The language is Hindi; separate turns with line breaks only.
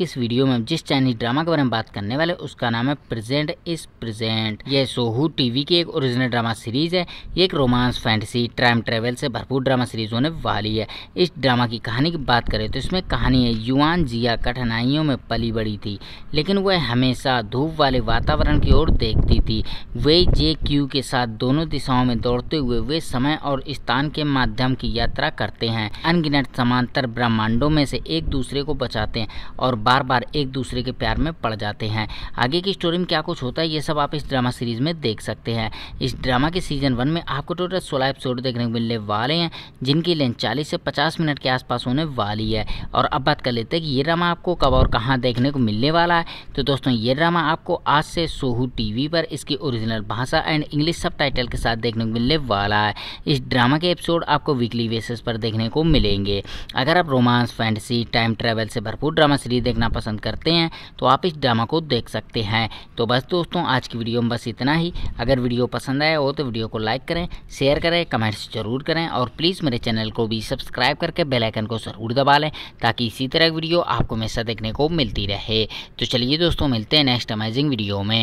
की इस वीडियो में जिस चाइनीज ड्रामा के बारे में बात करने वाले उसका नाम है प्रेजेंट इज प्रेजेंट यह सोहू टीवी की एक ओरिजिनल ड्रामा सीरीज है ये एक रोमांस फैंटेसी टाइम ट्रेवल से भरपूर ड्रामा सीरीज होने वाली है इस ड्रामा की कहानी की बात करें तो इसमें कहानी है युवान जिया कठिनाइयों में पली बड़ी थी लेकिन वह हमेशा धूप वाले वातावरण की ओर देखती थी वे जे क्यू के साथ दोनों दिशाओं में दौड़ते हुए वे समय और स्थान के माध्यम की यात्रा करते हैं अनगिनत समांतर ब्रह्मांडों में से एक दूसरे को बचाते हैं और बार बार एक दूसरे के प्यार में पड़ जाते हैं आगे की स्टोरी में क्या कुछ होता है ये सब आप इस ड्रामा सीरीज़ में देख सकते हैं इस ड्रामा के सीजन वन में आपको टोटल सोलह एपिसोड देखने को मिलने वाले हैं जिनकी लेंथ चालीस से पचास मिनट के आसपास होने वाली है और अब बात कर लेते हैं कि ये ड्रामा आपको कब और कहाँ देखने को मिलने वाला है तो दोस्तों ये ड्रामा आपको आज से सोहू टीवी पर इसकी ओरिजिनल भाषा एंड इंग्लिश सब के साथ देखने को मिलने वाला है इस ड्रामा के एपिसोड आपको वीकली बेसिस पर देखने को मिलेंगे अगर आप रोमांस फैंटसी टाइम ट्रेवल से भरपूर ड्रामा सीरीज देखना पसंद करते हैं तो आप इस ड्रामा को देख सकते हैं तो बस दोस्तों आज की वीडियो में बस इतना ही अगर वीडियो पसंद आया हो तो वीडियो को लाइक करें शेयर करें कमेंट्स जरूर करें और प्लीज़ मेरे चैनल को भी सब्सक्राइब करके बेलाइकन को ज़रूर दबा लें ताकि इसी तरह की वीडियो आपको हमेशा देखने को मिलती रहे तो चलिए दोस्तों मिलते हैं नेक्स्ट अमेजिंग वीडियो में